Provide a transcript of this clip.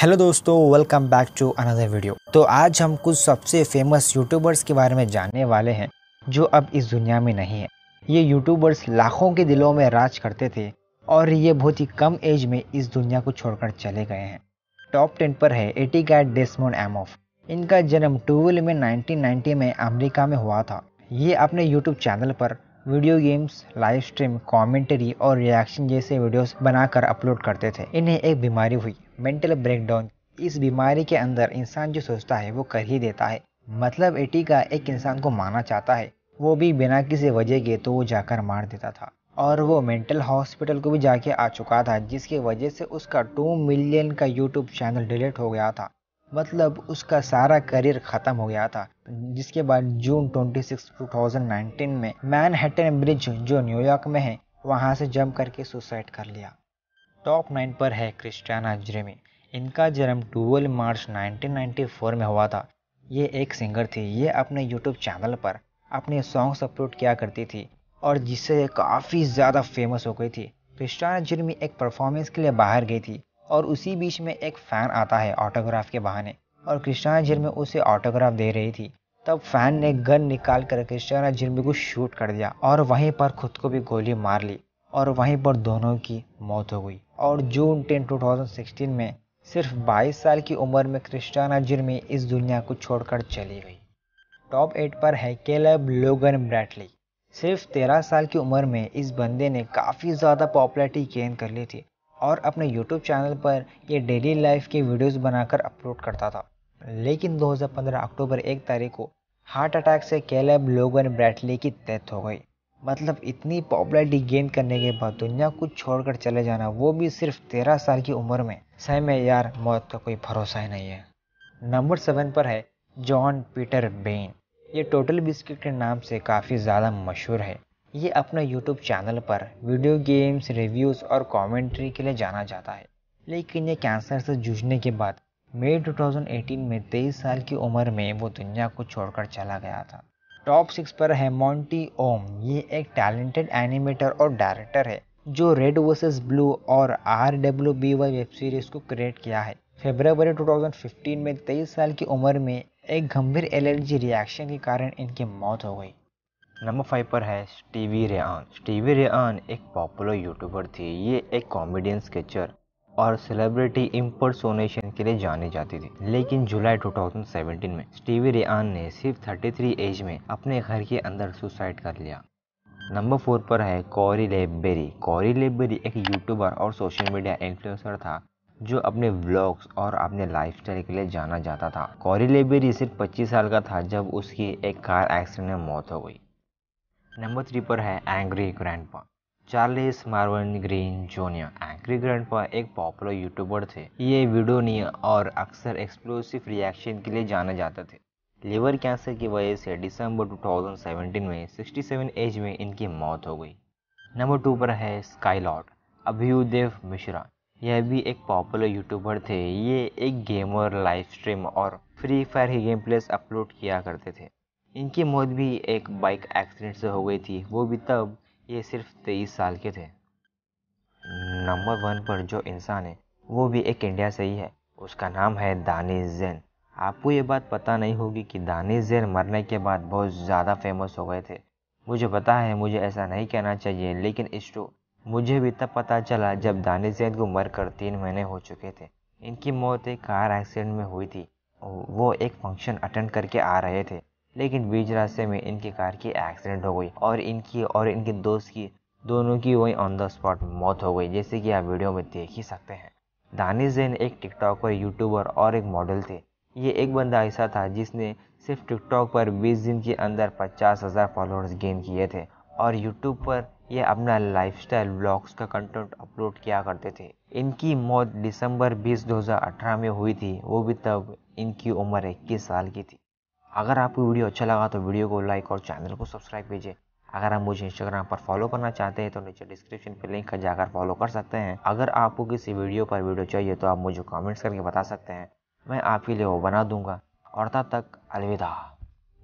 hello दोस्तों welcome back to another video तो आज हम कुछ सबसे फेमस यूट्यूबर्स के बारे में जानने वाले हैं जो अब इस दुनिया में नहीं है ये यूट्यूबर्स लाखों के दिलों में राज करते थे और ये बहुत ही कम एज में इस दुनिया को छोड़कर चले गए हैं टॉप टेन पर है एटी कैट डेस्मोन एमोफ इनका जन्म टूवेल में नाइनटीन में अमरीका में हुआ था ये अपने यूट्यूब चैनल पर video games live stream commentary और रिएक्शन जैसे वीडियोस बनाकर अपलोड करते थे इन्हें एक बीमारी हुई मेंटल ब्रेकडाउन इस बीमारी के अंदर इंसान जो सोचता है वो कर ही देता है मतलब एटी का एक इंसान को माना चाहता है वो भी बिना किसी वजह के तो वो जाकर मार देता था और वो मेंटल हॉस्पिटल को भी जाके आ चुका था जिसकी वजह से उसका टू मिलियन का यूट्यूब चैनल डिलीट हो गया था मतलब उसका सारा करियर ख़त्म हो गया था जिसके बाद जून 26, 2019 में मैनहट्टन ब्रिज जो न्यूयॉर्क में है वहाँ से जंप करके सुसाइड कर लिया टॉप नाइन पर है क्रिस्टियाना जेरेमी इनका जन्म 12 मार्च 1994 में हुआ था ये एक सिंगर थी ये अपने यूट्यूब चैनल पर अपने सॉन्ग्स अपलोड किया करती थी और जिससे काफ़ी ज़्यादा फेमस हो गई थी क्रिस्टाना जर्मी एक परफॉर्मेंस के लिए बाहर गई थी और उसी बीच में एक फ़ैन आता है ऑटोग्राफ के बहाने और कृष्णा जिरमे उसे ऑटोग्राफ दे रही थी तब फैन ने गन निकाल कर कृष्णा जिरमे को शूट कर दिया और वहीं पर खुद को भी गोली मार ली और वहीं पर दोनों की मौत हो गई और जून थाउजेंड सिक्सटीन में सिर्फ 22 साल की उम्र में क्रिस्टाना जिरमे इस दुनिया को छोड़कर चली गई टॉप एट पर है केलब लोगन ब्रैटली सिर्फ 13 साल की उम्र में इस बंदे ने काफ़ी ज़्यादा पॉपुलरिटी गेन कर ली थी और अपने YouTube चैनल पर ये डेली लाइफ की वीडियोस बनाकर अपलोड करता था लेकिन 2015 अक्टूबर एक तारीख को हार्ट अटैक से कैलेब लोगन ब्रैटली की डेथ हो गई मतलब इतनी पॉपुलरिटी गेन करने के बाद दुनिया को छोड़कर चले जाना वो भी सिर्फ तेरह साल की उम्र में सही में यार मौत का कोई भरोसा ही नहीं है नंबर सेवन पर है जॉन पीटर बेन ये टोटल बिस्किट के नाम से काफ़ी ज़्यादा मशहूर है ये अपना YouTube चैनल पर वीडियो गेम्स रिव्यूज़ और कमेंट्री के लिए जाना जाता है लेकिन ये कैंसर से जूझने के बाद मई 2018 में 23 साल की उम्र में वो दुनिया को छोड़कर चला गया था टॉप सिक्स पर है मॉन्टी ओम ये एक टैलेंटेड एनिमेटर और डायरेक्टर है जो रेड वर्सेस ब्लू और R W B Y web series को क्रिएट किया है फेबरवरी 2015 में 23 साल की उम्र में एक गंभीर एलर्जी रिएक्शन के कारण इनकी मौत हो गई नंबर फाइव पर है स्टीवी रेआन स्टीवी रेआन एक पॉपुलर यूट्यूबर थी ये एक कॉमेडियन स्केचर और सेलिब्रिटी इम्पर्सोनेशन के लिए जानी जाती थी लेकिन जुलाई 2017 में स्टीवी रेआन ने सिर्फ 33 एज में अपने घर के अंदर सुसाइड कर लिया नंबर फोर पर है कॉरी लेबेरी कॉरी लेबेरी एक यूट्यूबर और सोशल मीडिया इन्फ्लुएंसर था जो अपने व्लॉग्स और अपने लाइफस्टाइल के लिए जाना जाता था कॉरी लेबेरी सिर्फ 25 साल का था जब उसकी एक कार एक्सीडेंट में मौत हो गई नंबर थ्री पर है Angry Pa Charles Marvin Green Junior Angry Pa एक पॉपुलर यूट्यूबर थे ये वीडियोनी और अक्सर एक्सप्लोसिव रिएक्शन के लिए जाने जाते थे लिवर कैंसर की वजह से दिसंबर 2017 में 67 एज में इनकी मौत हो गई नंबर टू पर है स्काईलॉट अभ्युदेव मिश्रा यह भी एक पॉपुलर यूट्यूबर थे ये एक गेमर लाइव स्ट्रीम और फ्री फायर ही गेम प्लेस अपलोड किया करते थे इनकी मौत भी एक बाइक एक्सीडेंट से हो गई थी वो भी तब ये सिर्फ तेईस साल के थे नंबर वन पर जो इंसान है वो भी एक इंडिया से ही है उसका नाम है दानिश जैन आपको ये बात पता नहीं होगी कि दानिश जैन मरने के बाद बहुत ज़्यादा फेमस हो गए थे मुझे पता है मुझे ऐसा नहीं कहना चाहिए लेकिन इस्टो तो मुझे भी तब पता चला जब दानिश जैन को मर कर तीन महीने हो चुके थे इनकी मौत एक कार एक्सीडेंट में हुई थी वो एक फंक्शन अटेंड करके आ रहे थे लेकिन बीच रास्ते में इनकी कार की एक्सीडेंट हो गई और इनकी और इनके दोस्त की दोनों की वहीं ऑन द स्पॉट मौत हो गई जैसे कि आप वीडियो में देख ही सकते हैं दानिश जैन एक टिकटॉकर यूट्यूबर और एक मॉडल थे ये एक बंदा ऐसा था जिसने सिर्फ टिकटॉक पर 20 दिन के अंदर पचास हज़ार फॉलोअर्स गेन किए थे और यूट्यूब पर ये अपना लाइफस्टाइल ब्लॉग्स का कंटेंट अपलोड किया करते थे इनकी मौत दिसंबर 20 2018 में हुई थी वो भी तब इनकी उम्र इक्कीस साल की थी अगर आपको वीडियो अच्छा लगा तो वीडियो को लाइक और चैनल को सब्सक्राइब कीजिए अगर आप मुझे इंस्टाग्राम पर फॉलो करना चाहते हैं तो नीचे डिस्क्रिप्शन पर लिंक कर जाकर फॉलो कर सकते हैं अगर आपको किसी वीडियो पर वीडियो चाहिए तो आप मुझे कमेंट्स करके बता सकते हैं मैं आपके लिए वो बना दूंगा और तब तक अलविदा